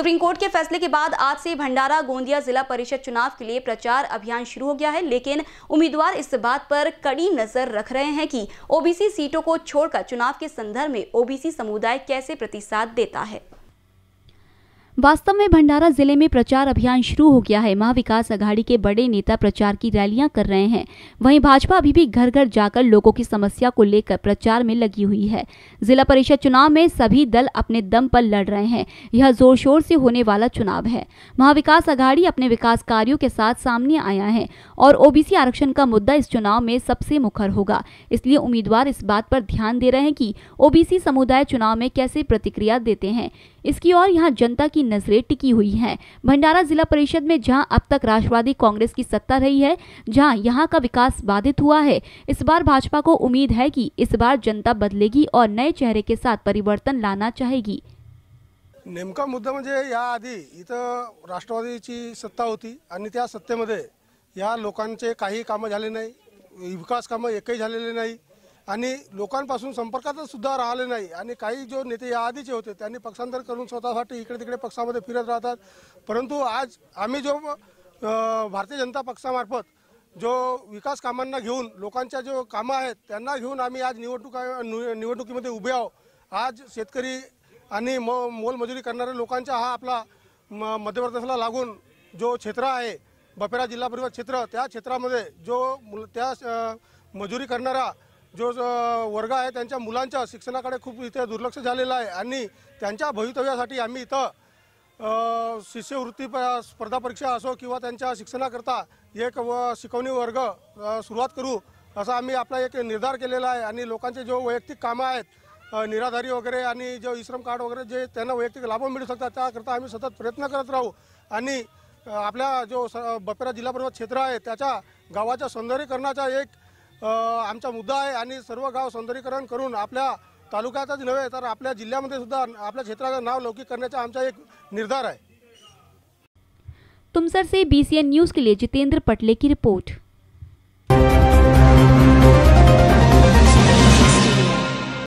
supreme court के फैसले के बाद आज से भंडारा गोंदिया जिला परिषद चुनाव के लिए प्रचार अभियान शुरू हो गया है लेकिन उम्मीदवार इस बात पर कड़ी नजर रख रहे हैं कि ओबीसी सीटों को छोड़कर चुनाव के संदर्भ में ओबीसी समुदाय कैसे प्रतिसाद देता है वास्तव में भंडारा जिले में प्रचार अभियान शुरू हो गया है महाविकास अघाड़ी के बड़े नेता प्रचार की रैलियां कर रहे हैं वहीं भाजपा अभी भी घर घर जाकर लोगों की समस्या को लेकर प्रचार में लगी हुई है जिला परिषद चुनाव में सभी दल अपने दम पर लड़ रहे हैं यह जोर शोर से होने वाला चुनाव है महाविकास अघाड़ी अपने विकास कार्यो के साथ सामने आया है और ओबीसी आरक्षण का मुद्दा इस चुनाव में सबसे मुखर होगा इसलिए उम्मीदवार इस बात पर ध्यान दे रहे हैं की ओबीसी समुदाय चुनाव में कैसे प्रतिक्रिया देते हैं इसकी ओर यहां जनता की नजरें टिकी हुई हैं भंडारा जिला परिषद में जहां अब तक राष्ट्रवादी कांग्रेस की सत्ता रही है जहां यहां का विकास बाधित हुआ है इस बार भाजपा को उम्मीद है कि इस बार जनता बदलेगी और नए चेहरे के साथ परिवर्तन लाना चाहेगी नेमका मुद्दा मुझे याआधी इथं राष्ट्रवादीची सत्ता होती सत्ते त्या सत्तेमध्ये या विकास काम एक ही नहीं आणि लोकांपासून संपर्कातच सुद्धा राहिले नाही आणि काही जो नेते आधीचे होते त्यांनी पक्षांतर करून स्वतःसाठी इकडे तिकडे पक्षामध्ये फिरत राहतात परंतु आज आम्ही जो भारतीय जनता पक्षामार्फत जो विकास कामांना घेऊन लोकांच्या जो कामं आहेत त्यांना घेऊन आम्ही आज निवडणुका निवडणुकीमध्ये उभे आहो आज शेतकरी आणि म मोलमजुरी करणाऱ्या लोकांचा हा आपला म मध्य लागून जो क्षेत्र आहे बपेरा जिल्हा परिषद क्षेत्र त्या क्षेत्रामध्ये जो त्या मजुरी करणारा जो वर्ग आहे त्यांच्या मुलांच्या शिक्षणाकडे खूप इथे दुर्लक्ष झालेलं आहे आणि त्यांच्या भवितव्यासाठी आम्ही इथं शिष्यवृत्ती प स्पर्धा परीक्षा असो किंवा त्यांच्या शिक्षणाकरता एक व शिकवणी वर्ग सुरुवात करू असा आम्ही आपला एक निर्धार केलेला आहे आणि लोकांचे जो वैयक्तिक कामं आहेत निराधारी वगैरे आणि जो विश्रम कार्ड वगैरे जे त्यांना वैयक्तिक लाभ मिळू शकतात त्याकरता आम्ही सतत प्रयत्न करत राहू आणि आपल्या जो स बपेरा जिल्हा परिषद क्षेत्र आहे त्याच्या गावाच्या सौंदर्यीकरणाचा एक आमचा मुद्दा है आणि सर्व गाँव सौंदर्यीकरण करून आपल्या तालुक्यातच नव्हे तर आपल्या जिल्ह्यामध्ये सुद्धा नाव लौकिक करण्याचा आमचा एक निर्धार आहे तुमसर से बीसीएन न्यूज़ के लिए जितेंद्र पटले की रिपोर्ट